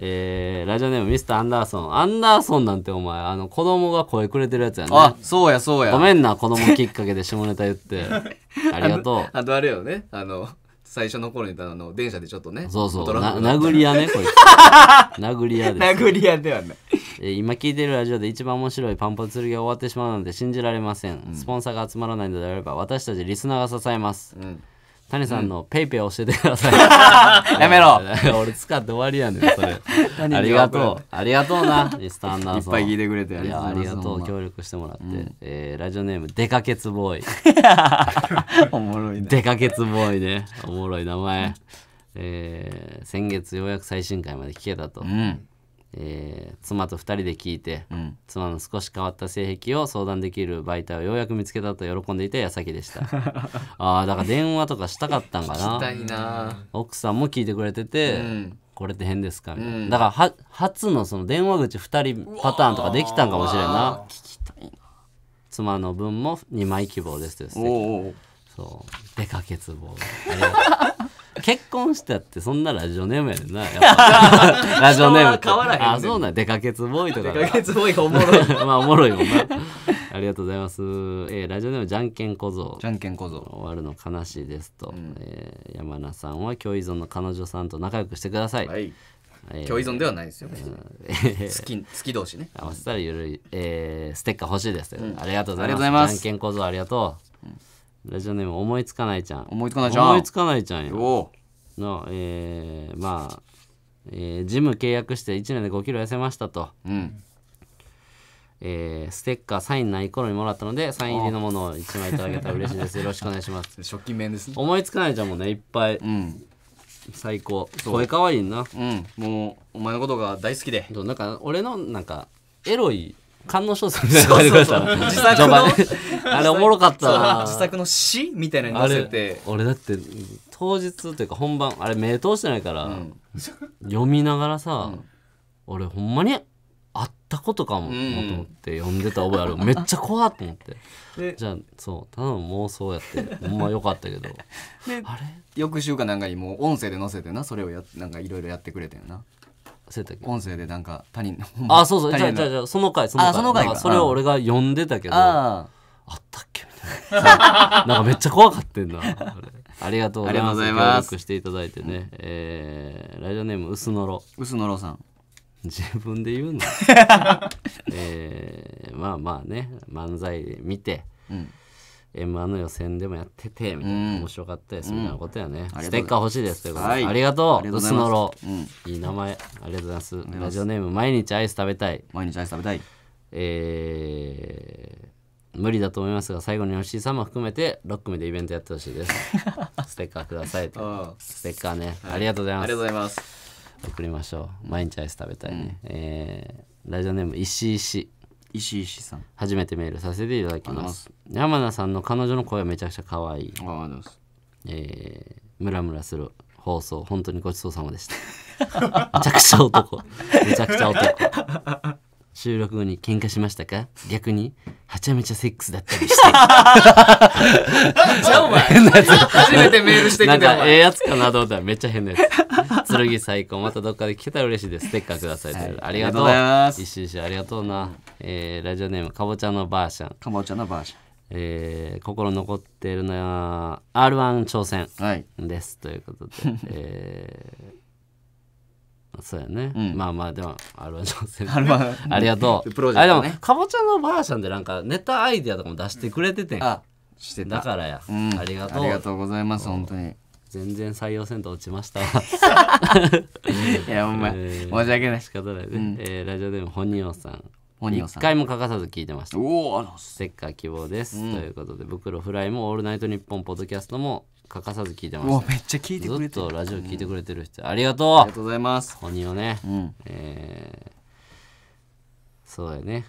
えー、ラジオネームミスターアンダーソン。アンダーソンなんてお前、あの、子供が声くれてるやつやね。あ、そうやそうや。ごめんな、子供きっかけで下ネタ言って。ありがとう。あとあれよね、あの、最初の頃にあの電車でちょっとねそうそう殴り屋ねこいつ 殴り屋です殴り屋ではない、えー、今聞いてるラジオで一番面白いパンポツギが終わってしまうなんて信じられません、うん、スポンサーが集まらないのであれば私たちリスナーが支えます、うん谷さんのペイペイ教えてください。やめろ 俺使って終わりやねん、それ。ありがとう。ありがとうな、リスタンダーソン。いっぱい聞いてくれてありがとう。ありがとう、協力してもらって。えー、ラジオネーム、デカケツボーイ。おもろいね。デカケツボーイね。おもろい名前。えー、先月ようやく最新回まで聞けたと。うんえー、妻と2人で聞いて、うん、妻の少し変わった性癖を相談できる媒体をようやく見つけたと喜んでいた矢先でした ああだから電話とかしたかったんかな奥さんも聞いてくれてて、うん、これって変ですかみたいな、うん、だから初のその電話口2人パターンとかできたんかもしれんな聞きたいな妻の分も2枚希望ですです、ね、そうでかつぼ。結婚したってそんなラジオネームやねんな ラジオネーム変わらへん、あそうなん出かけつぼいとか出かけつぼいがおもろい まあおもろいもんなありがとうございます、えー、ラジオネームじゃんけん小僧じゃんけん小僧終わるの悲しいですと、うん、えー、山名さんは共依存の彼女さんと仲良くしてください、はいえ共依存ではないですよ、え好き 好き同士ね合わせたらゆるい、えー、ステッカー欲しいです、うん、ありがとうございますじゃんけん小僧ありがとう、うんラジオネーム思いつかないちゃん思いつかないちゃん思いつかないちゃんよのえー、まあ、えー、ジム契約して1年で5キロ痩せましたと、うん、えー、ステッカーサインない頃にもらったのでサイン入りのものを1枚いただけたら嬉しいですよろしくお願いします食器面ですね思いつかないちゃんもねいっぱい、うん、最高声かわいいなうんもうお前のことが大好きでなんか俺のなんかエロい観音小説みたいな書いてたの自作のあれおもろかったな自作の詩みたいなのに載せて俺だって当日というか本番あれ目通してないから、うん、読みながらさ、うん、俺ほんまにあったことかも、うん、と思って読んでた覚えあるめっちゃ怖っと思ってじゃあそうただの妄想やってほんまよかったけどあれ翌週かなんかにもう音声で載せてなそれをやなんかいろいろやってくれたんなせたっけ音声でなんか他人のあそうそうじゃじゃじゃその回その回その回それを俺が読んでたけどあったっけみたいな なんかめっちゃ怖かってんなありがとうございます協力していただいてね、うん、えー、ラジオネームうすのろうすのろさん自分で言うの えー、まあまあね漫才見て、うん m 1の予選でもやっててみたいな、面白かったですみたいなことやね、うんステッカー欲しいですということで、はいありがとうがとういスすノロ、いい名前ありがとうございますいますラジオネーム毎日アイス食べたい毎日アイス食べたいえー無理だと思いますが最後に吉井さんも含めて6組でイベントやってほしいです ステッカーくださいとステッカーね、ありがとうございあまりがとすうございます送りましょう毎日アイス食べたいね、えーラジオネーム石井氏石石さん初めてメールさせていただきます山田さんの彼女の声めちゃくちゃ可愛いああですえー、ムラムラする放送本当にごちそうさまでしためちゃくちゃ男めちゃくちゃ男収録後に喧嘩しましたか逆にはちゃめちゃセックスだったりしてち ゃお前初めてメールしてきたええやつかなどうだめっちゃ変なやつ剣最高またどっかで聞けたら嬉しいですステッカーください、はい、ありがとう石石ありがとうな、えー、ラジオネームかぼちゃのバーシャンかぼちゃのバーシャンえー、心残っているのは R1 挑戦です、はい、ということで、えーそうやね、うんまあまあでもある女性あ ありがとうプロジェあでもかぼちゃのバージョンでなんかネタアイディアとかも出してくれててんあしてただからや、うんありがとあうりがとうございます本当に全然採用せんと落ちましたわ いやほんま申し訳ない仕方ないね、えーラジオでも本人さん本人さ一回も欠かさず聞いてましたおおステッカー希望です、ということで「袋フライ」も「オールナイトニッポン」ポッドキャストも、欠かさず聞いてますめっちゃ聞いてくれてとるラジオ聞いてくれてる人、ありがあとりがうとうございます鬼をね、うんえーそうやね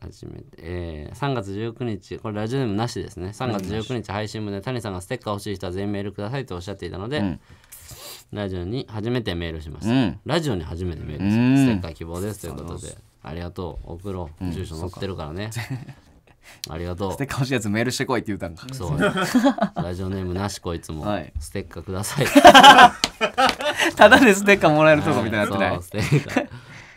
初めて、えー3月19日これラジオネームなしですね3月19日配信もで谷さんがステッカー欲しい人は全員メールくださいとおっしゃっていたので、んラジオに初めてメールしました、うんラジオに初めてメールします、うんステッカー希望ですということでありがとう送ろう、住所載ってるからねありがとうステッカー欲しいやつメールしてこいって言うたんかそう ラジオネームなしこいつも、はいステッカーください ただでステッカーもらえるとこみたいになってないステッカー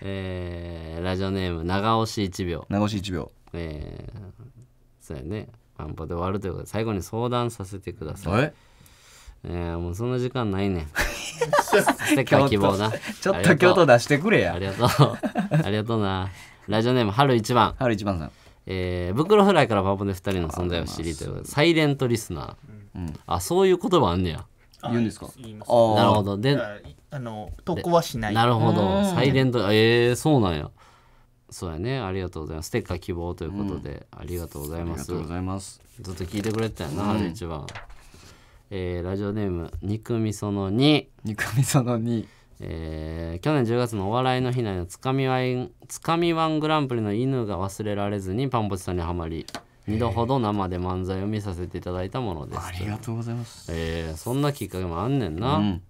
えーラジオネーム長押し1秒長押し1秒えー、そうやね半端で終わるということで最後に相談させてくださいええー、もうそんな時間ないねん ステッカー希望なちょっと京都出してくれやありがとうありがとうありがとうなラジオネーム春一番春一番さんえー、袋フライからパーで2人の存在を知りというサイレントリスナー、うん、あそういう言葉あんねや言うんですかあなるほどであの投稿はしないなるほどサイレントええー、そうなんやそうやねありがとうございますステッカー希望ということで、うん、ありがとうございますありがとうございますずっと聞いてくれてたよな、うん、春一番、えー、ラジオネーム肉みその2肉みその2えー、去年10月のお笑いの日内のつかみワイつかみワングランプリの犬が忘れられずにパンポチさんにはまり2度ほど生で漫才を見させていただいたものですありがとうございます、えー、そんなきっかけもあんねんな、うん、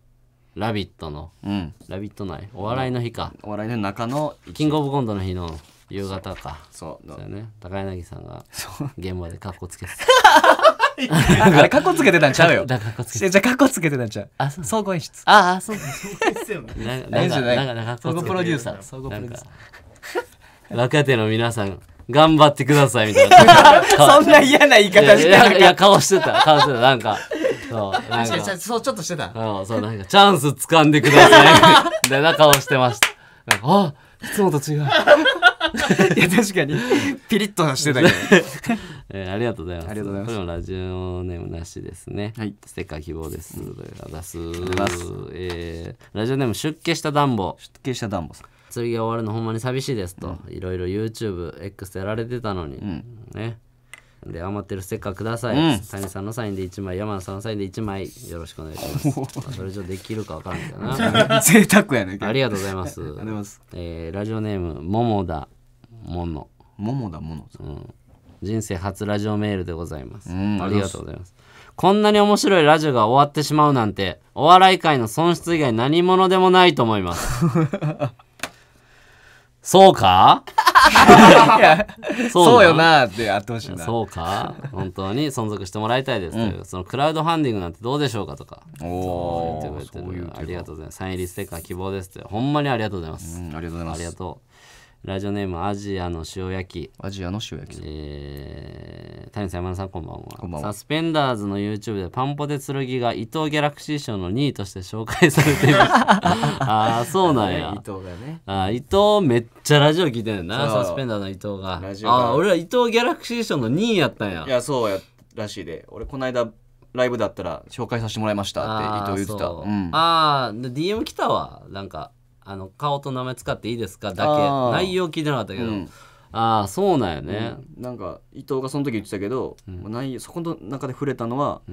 ラビットの、うん、ラビット内お笑いの日か、お笑いの中のキングオブコントの日の夕方かそうそうね高柳さんが現場でかっこつけてた あれ、カッコつけてたんちゃうよ。かっこつけじて。ゃあ、カッコつけてたんちゃう。あ、そう。総合演出。ああ、そうだ。ですよねなあれなんか、なんか、なんか、総合プロデューサー。総合プロデューサー。若手の皆さん、頑張ってください、みたいな。そんな嫌な言い方してやいや、顔してた。顔してた。なんか、そう、ちそうちょっとしてたうんそう、なんか、チャンス掴んでください。みたいな顔してました。なんかあいつもと違う いや確かにピリッとしてたけど、えー、ありがとうございますありがとうございますこれもラジオネームなしですね、はい、ステッカー希望ですという出す、えー、ラジオネーム出家した暖房出家した暖房さん釣りが終わるのほんまに寂しいですと、いろいろ YouTubeX やられてたのに、うん、ねで余ってるステッカーください、うん、谷さんのサインで1枚山田さんのサインで1枚よろしくお願いしますそれじゃできるか分からないどな 贅沢やねありがとうございますあえー、ラジオネーム桃田もの桃田もの、うん、人生初ラジオメールでございます、うん、ありがとうございますこんなに面白いラジオが終わってしまうなんてお笑い界の損失以外何者でもないと思います そうかそうよなってやってほしいなそうか本当に存続してもらいたいですという、うん、そのクラウドファンディングなんてどうでしょうかとかおおありがとうございますサイン入りステッカー希望ですってほんまにありがとうございます、うん、ありがとうございますありがとうラジオネームアジアの塩焼きアジアの塩焼きさん、えー、谷さん山田さんこんばんはこんばんはサスペンダーズの YouTube でパンポテ剣が伊藤ギャラクシー賞の2位として紹介されてる ああそうなんや、伊藤がねあ伊藤めっちゃラジオ聞いてんなサスペンダーの伊藤がラジオあ俺は伊藤ギャラクシー賞の2位やったんやいやそうやらしいで俺この間ライブだったら紹介させてもらいましたって伊藤言ってたあ、うん、あ DM 来たわなんかあの顔と名前使っていいですかだけ内容聞いてなかったけど、うんああそうなんやね、なんか伊藤がその時言ってたけど、内容そこの中で触れたのは、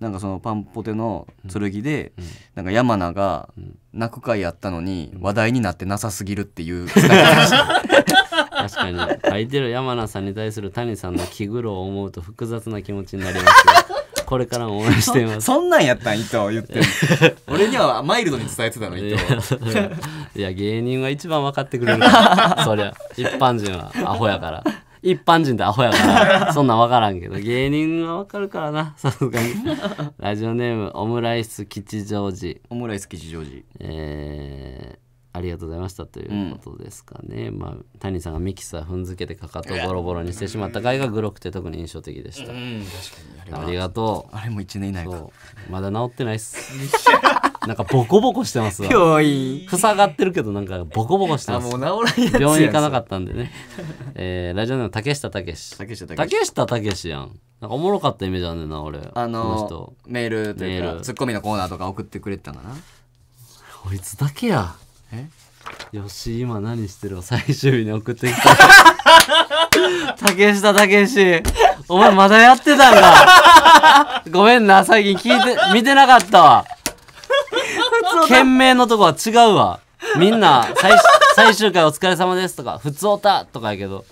なんかそのパンポテの剣で、なんか山名が泣く会やったのに話題になってなさすぎるっていう、確かに相手の山名さんに対する谷さんの気苦労を思うと複雑な気持ちになりますよこれからも応援しています そんなんやったん伊藤言って 俺にはマイルドに伝えてたの伊藤いや芸人は一番分かってくれるから そりゃ一般人はアホやから一般人ってアホやからそんなん分からんけど芸人は分かるからなさすがにラジオネームオムライス吉祥寺オムライス吉祥寺えーありがとうございましたということですかね、うん、まあ、谷さんがミキサー踏んづけてかかとボロボロにしてしまった回がグロくて特に印象的でした、うん、ありがとうあれも1年以内かまだ治ってないっす なんかボコボコしてますわ病院塞がってるけどなんかボコボコしてます病院行かなかったんでね、えー、ラジオネーム竹下竹志竹下竹志やんなんかおもろかったイメージあんねんな俺あの人メールというかツッコミのコーナーとか送ってくれてたかなこいつだけやえよし今何してるを最終日に送ってきた竹下武志お前まだやってたんだごめんな最近聞いて見てなかったわ件名のとこは違うわみんな最最終回お疲れ様ですとか普通おたとかやけど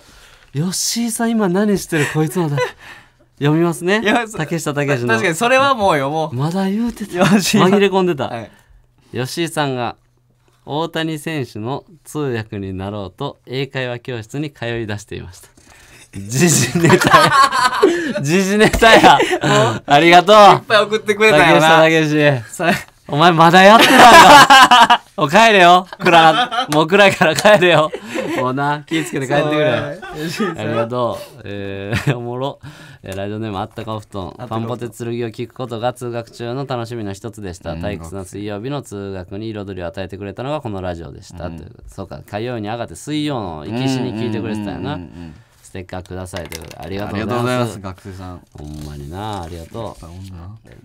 よしさん今何してるこいつまだ読みますね竹下武志の確かにそれはもう読もうまだ言うてた紛れ込んでた、はい、よしさんが大谷選手の通訳になろうと英会話教室に通い出していました。時事ネタや。時事ネタや。ありがとう。いっぱい送ってくれたよな。竹下竹志。お前まだやってたんか。お帰れよ。暗もう暗いから帰れよ。もうな、気ぃつけて帰ってくれ。ありがとう。えー、おもろ。えー、ライドネームあったかお布団。パンポテ剣を聞くことが通学中の楽しみの一つでした。退屈な水曜日の通学に彩りを与えてくれたのがこのラジオでした。うん、そうか、火曜に上がって水曜の生き死に聞いてくれてたよな。うんうんうんうんテッカーくださいということでありがとうございます学生さんほんまになありがと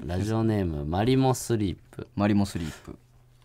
うラジオネームマリモスリープマリモスリープ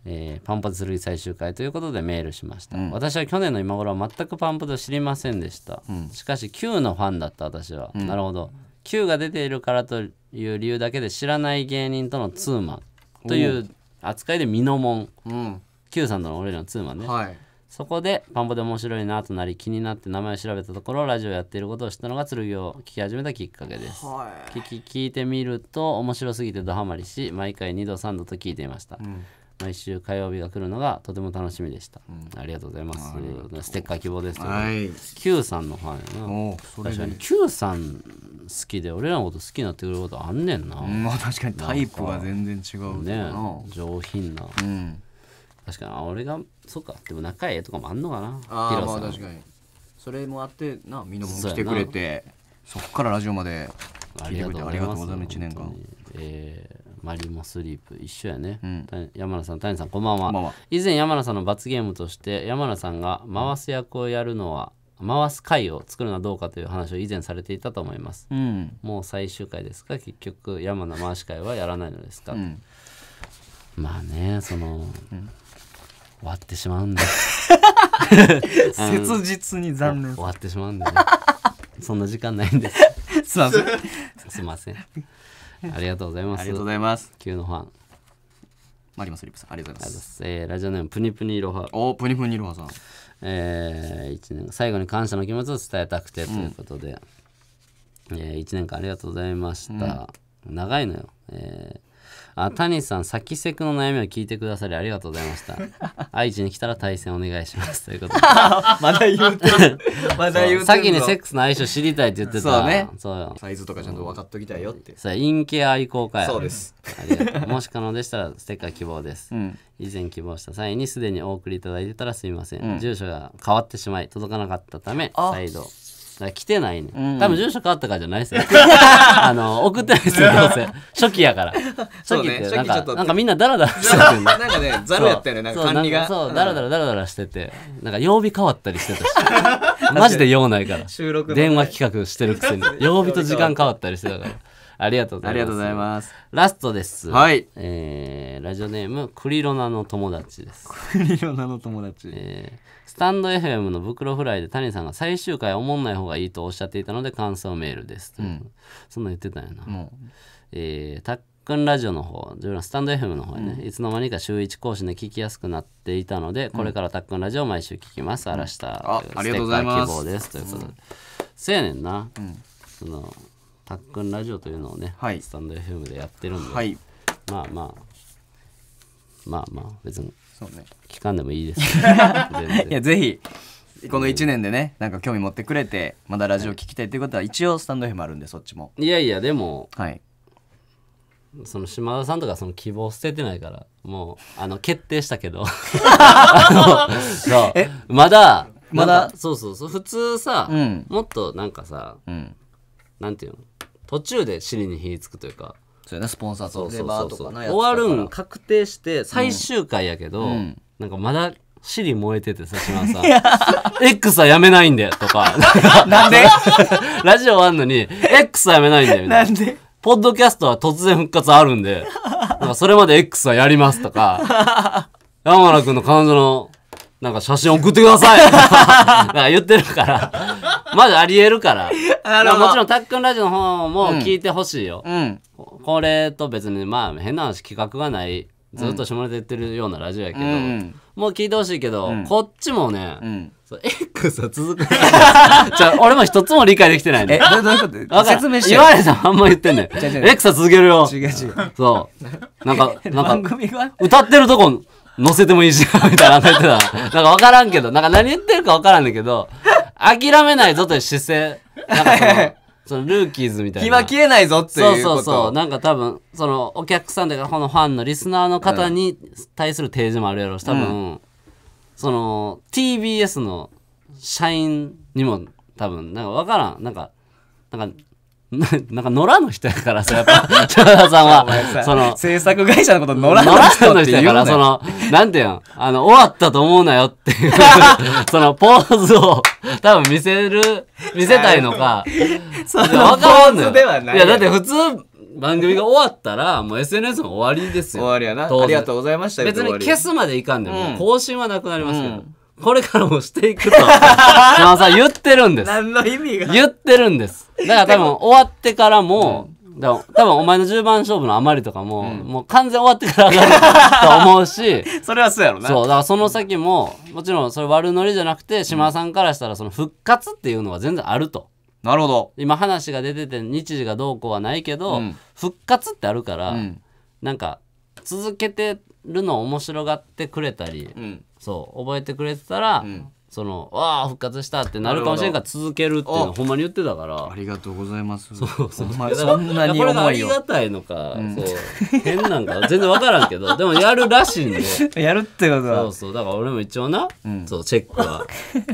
えー、パンプ剣最終回ということでメールしました、うん、私は去年の今頃は全くパンパズ知りませんでした、うん、しかし Q のファンだった私は、うん、なるほど Q が出ているからという理由だけで知らない芸人とのツーマンという扱いでミノモン、うん、Q さんとの俺らのツーマンね、はい、そこでパンボで面白いなとなり気になって名前を調べたところラジオやっていることを知ったのが剣を聞き始めたきっかけです、はい、聞き聞いてみると面白すぎてドハマりし毎回2度3度と聞いていました、うん、毎週火曜日が来るのがとても楽しみでした、うん、ありがとうございますステッカー希望ですはい、Q さんのファンやな確かに Q さん好きで俺らのこと好きになってくることあんねんな、あ、確かにタイプが全然違うね上品な、うん確かに俺がそっかでも仲ええとかもあんのかなああまあ確かにそれもあってなみのも来てくれてそこからラジオまで来てくれてありがとうございます1年間えー、マリモスリープ一緒やね、うん、山名さん谷さんこんばんは、んは以前山名さんの罰ゲームとして山名さんが回す役をやるのは、回す回を作るのはどうかという話を以前されていたと思います、うん、もう最終回ですか結局山名回し会はやらないのですか、うん、まあねその、うん終わってしまうんだ切実に残念終わってしまうんだ、ね、そんな時間ないんですすいませんすみませんありがとうございますありがとうございます急のファンマリマスリップさんありがとうございます、えー、ラジオネームプニプニいろはおプニプニいろはさんえー、1年最後に感謝の気持ちを伝えたくてということで、うん、えー、1年間ありがとうございました、うん、長いのよ、えあ谷さん先セクの悩みを聞いてくださりありがとうございました 愛知に来たら対戦お願いしますということで まだ言うてる まだ言うてる先にセックスの相性知りたいって言ってたそうねそうサイズとかちゃんと分かっときたいよってそう陰形愛好家やそうですもし可能でしたらステッカー希望です、うん、以前希望した際にすでにお送りいただいてたらすみません、うん、住所が変わってしまい届かなかったため再度来てないね、うん、多分住所変わったからじゃないですよ あの送ってないですよどうせ初期やから 初期ってなんかね、なんかみんなダラダラしてて なんかねざるやったよねなんか管理がそうダラダラダラダラしててなんか曜日変わったりしてたしマジで用ないから収録、ね、電話企画してるくせに曜日と時間変わったりしてたからありがとうございます。ありがとうございます。ラストです。はい。えー、ラジオネーム、クリロナの友達です。クリロナの友達。えースタンド FM の袋フライで谷さんが最終回おもんない方がいいとおっしゃっていたので感想メールです、うん、そんな言ってたんやな、うん、えー、たっくんラジオの方スタンド FM の方ね、うん、いつの間にか週1更新で聞きやすくなっていたので、これからたっくんラジオを毎週聞きます荒下、うん、ありがとうございます希望ですということで、せやねんな、そのたっくんラジオというのをね、はい、スタンド FM でやってるんで、はい、まあまあまあまあ別にそうね聞かんでもいいです いやぜひこの1年でねなんか興味持ってくれてまだラジオ聞きたいっていうことは一応スタンド f もあるんでそっちもいやいやでもはいその島田さんとかその希望捨ててないからもうあの決定したけど そうまだまだそうそうそう普通さ、うんもっとなんかさ、うん、なんていうの途中で尻に火つくというかそうやなスポンサーとレバーとかな終わるん確定して最終回やけど、うん、なんかまだ尻燃えててさ島さん X はやめないんでとかなんでラジオあんのに X はやめないんでみたいなポッドキャストは突然復活あるんでなんかそれまで X はやりますとか山田君の彼女のなんか写真送ってくださいとか言ってるからまだありえるから。もちろん、たっくんラジオの方も聞いてほしいよ、うん。これと別に、まあ、変な話、企画がない、ずっと下ネタ言ってるようなラジオやけど、うん、もう聞いてほしいけど、うん、こっちもね、うん、X は続くじゃ 俺も一つも理解できてないね。え、どういうこと説明して。言われさんあんま言ってんねん。X は続けるよ。違う違う。そう。なんか、なんか、歌ってるとこ、載せてもいいし、みたいな話してなんか分からんけど、なんか何言ってるか分からんねんけど、諦めないぞという姿勢。そのルーキーズみたいな。気切れないぞっていうそうそうそう。なんか多分、そのお客さんというか、このファンのリスナーの方に対する提示もあるやろうし、多分、うん、その TBS の社員にも多分、なんかわからん。なんか、なんか、なんか野良の人やからさ、やっぱ、長田さんは、その、制作会社のこと野良の人の人やから、その、なんていうの、あの、終わったと思うなよっていう そのポーズを多分見せる、見せたいのか、そのかんのよ。いや、だって普通、番組が終わったら、もう SNS も終わりですよ。終わりやな。ありがとうございました別に消すまでいかんでも、更新はなくなりますけど。うんこれからもしていくと、ま あさ、言ってるんです。何の意味が言ってるんです。だから多分終わってからも、だから多分お前の10番勝負のあまりとかも、もう完全終わってから上がると思うし、それはそうやろな。そう、だからその先も、もちろんそれ悪ノリじゃなくて、島田さんからしたらその復活っていうのは全然あると。なるほど。今話が出てて日時がどうこうはないけど、うん復活ってあるから、うん。なんか続けてるのを面白がってくれたり、うん。そう覚えてくれてたら、うんそのわあ復活したってなるかもしれんから続けるっていうのほんまに言ってたからありがとうございますそうそうんそんなにこれがありがたいのか、うん、そう変なんか全然分からんけどでもやるらしいんで やるってことはそうそうだから俺も一応な、うん、そうチェックは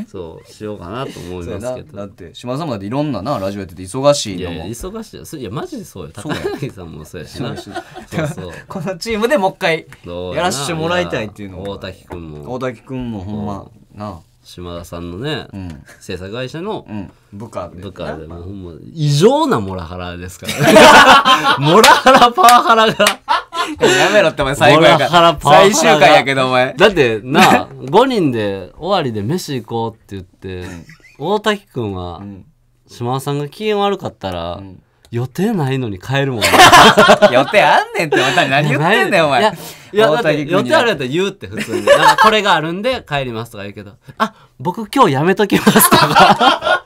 そうしようかなと思いますけどだって島田さんもだっていろんななラジオやってて忙しいのもいや忙しいいやマジでそうよ高柳さんもそうやしなそうそうこのチームでもう一回やらしてもらいたいっていうのを大滝君も大滝君もほんま、うん、なあ島田さんのね、うん制作会社のうん、部下で部下でもうほん異常なモラハラですからね モラハラパワハラがやめろってお前最後やから最終回やけどお前だってなあ5人で終わりで飯行こうって言って大滝君はん島田さんが機嫌悪かったらん予定ないのに帰るもんね。予定あんねんって、また何言ってんねん、お前。いや、いやだって予定あるやったら言うって、普通に。これがあるんで帰りますとか言うけど、あ、僕今日やめときますとか。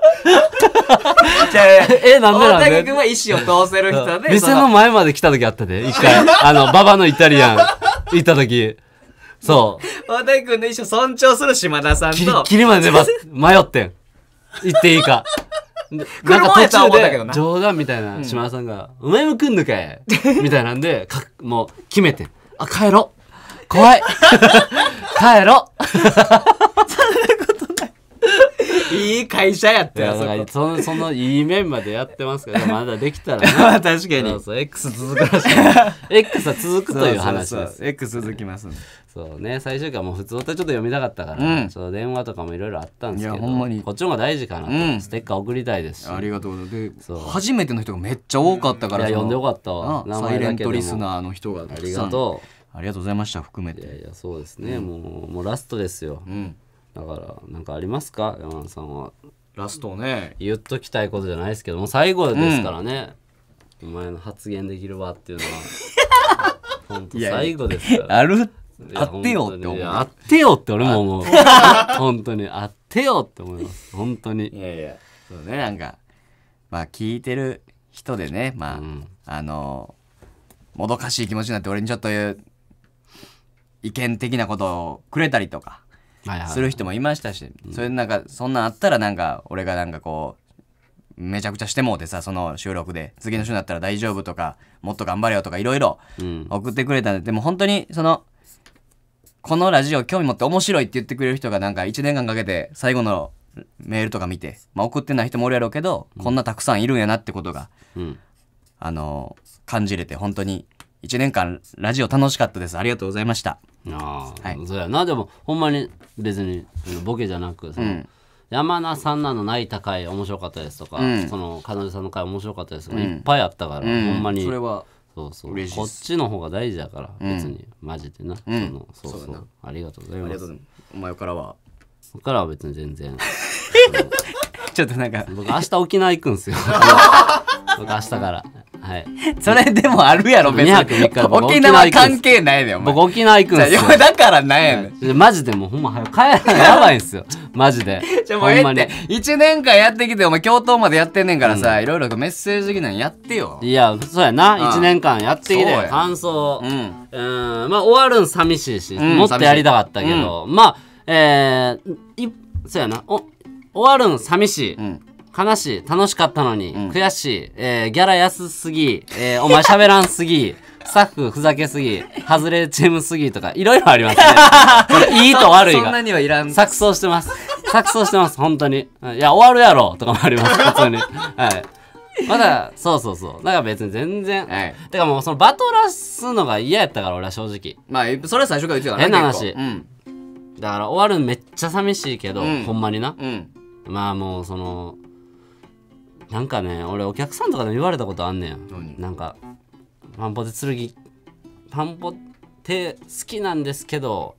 じゃあ、え、なんでなんで大竹君は意思を通せる人で。店の前まで来た時あったで、一回。あの、ババのイタリアン行った時。そう。大竹君の意思を尊重する島田さんと。ギリギリまで迷ってん。行っていいか。なんか途中で冗談みたいな島田さんが、お前も来んのかい みたいなんで、かもう決めて、あ、帰ろ怖い 帰ろいいい会社やってよ、そそそのいい面までやってますけど、まだできたらね確かに。そうそう、X 続くらしい。X は続くという話です。そうそうそう X 続きます、ね。そうね最終回もう普通歌ちょっと読みたかったから、うんちょっと電話とかもいろいろあったんですけいどやほんまにこっちの方が大事かなと、うんステッカー送りたいですしありがとうございますで初めての人がめっちゃ多かったからいや呼んでよかったわ名サ前イレだンけトリスナーの人がたあくりさんがとありがとうございました含めていやいやそうですね、もうもうラストですようんだから何かありますか山田さんはラストね言っときたいことじゃないですけどもう最後ですからね、お前の発言できるわっていうのは 本当最後ですからあるっあってよって思うあってよって俺も思う 本当にあってよって思います本当にいやいやそうねなんかまあ聞いてる人でねまあ、うん、あのもどかしい気持ちになって俺にちょっとう、意見的なことをくれたりとかする人もいましたし、それなんかそんなんあったらなんか俺がなんかこうめちゃくちゃしてもうてさその収録で次の週になったら大丈夫とかもっと頑張れよとかいろいろ送ってくれたんで、うん、でも本当にそのこのラジオ興味持って面白いって言ってくれる人がなんか1年間かけて最後のメールとか見て、まあ、送ってない人もおるやろうけど、こんなたくさんいるんやなってことが、うん、あの感じれて本当に1年間ラジオ楽しかったですありがとうございましたああ、はい、そうやなでもほんまに別にボケじゃなくうん、山名さんなのないたい面白かったですとか、うん、その彼女さんの回面白かったですとか、いっぱいあったから、ほんまにそれはそうそうこっちの方が大事だから、別にマジでな、そのそうそうありがとうございありまがとうすございますお前からはそっからは別に全然 ちょっとなんか僕明日沖縄行くんですよ 僕明日からはい。それでもあるやろ、別に。沖縄関係ないでよ。僕沖縄行くんすよ。だからなんやねん。マジでもうほんま早く帰らないやばいんすよ。マジで。じ1年間やってきて、お前教頭までやってんねんからさ、いろいろメッセージ的なやってよ。いや、そうやな。1年間やってきて、感想。うん。うん、まあ終わるん寂しいし、もっとやりたかったけど、まあ、ええ。い、そうやな。お、終わるん寂しい。うん悲しい。楽しかったのに。悔しい。えー、ギャラ安すぎ。えー、お前喋らんすぎ。スタッフふざけすぎ。外れチームすぎとか、いろいろありますね。いいと悪いそんなにはいらん。錯綜してます。錯綜してます、本当に。いや、終わるやろとかもあります、普通に。はい。まだ、そうそうそう。だから別に全然。はいてかもうそのバトラすのが嫌やったから、俺は正直。まあ、それは最初から言ってたからね。変な話うん。だから終わるめっちゃ寂しいけど、うんほんまにな。うん。まあもうその、なんかね俺お客さんとかでも言われたことあんねんなんかパンポテ剣パンポテ好きなんですけど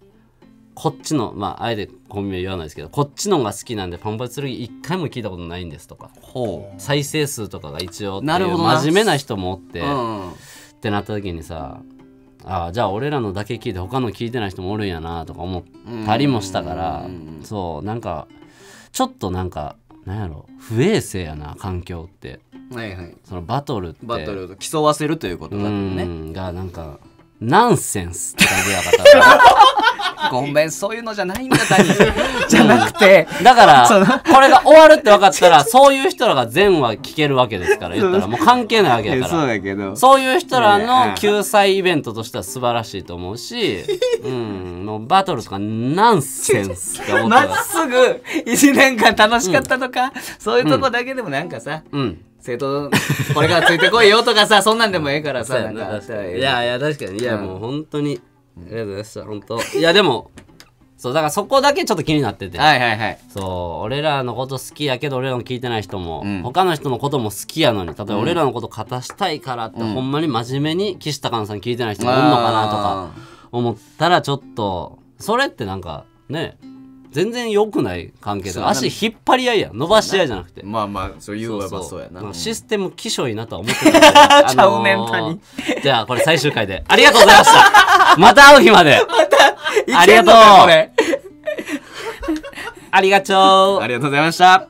こっちのまああえてコンビ名言わないですけどこっちのが好きなんでパンポテ剣一回も聞いたことないんですとか再生数とかが一応なるほど真面目な人もおって、うん、ってなった時にさあじゃあ俺らのだけ聞いて他の聞いてない人もおるんやなとか思ったりもしたからそうなんかちょっとなんかなんやろう不衛生やな環境ってはいはいそのバトルってバトル競わせるということだっねがなんかナンセンスって感じかった。ごめん、そういうのじゃないんだ、谷。じゃなくて、だから、これが終わるって分かったら、そういう人らが全話聞けるわけですから、言ったら、もう関係ないわけだかそうら。だけどそういう人らの救済イベントとしては素晴らしいと思うし、うん、もうバトルとかナンセンスって思ってまっす。ぐ1年間楽しかったとか、そういうとこだけでもなんかさ、うん。生徒これからついてこいよとかさそんなんでもええからさなんかいやいや確かにいや、もう本当にありがとうございました本当いやでもそうだからそこだけちょっと気になっててはいはいはいそう俺らのこと好きやけど俺らの聞いてない人も、うん、他の人のことも好きやのに例えば俺らのこと勝たしたいからって、うん、ほんまに真面目に岸田野さん聞いてない人もおるのかなとか思ったらちょっとそれってなんかね全然良くない関係だ足引っ張り合いや伸ばし合いじゃなくてまあまあそういうのばそうやなシステム希少いなとは思ってたけど あのー、じゃあこれ最終回でありがとうございました また会う日までありがとう ありがとうありがとうございました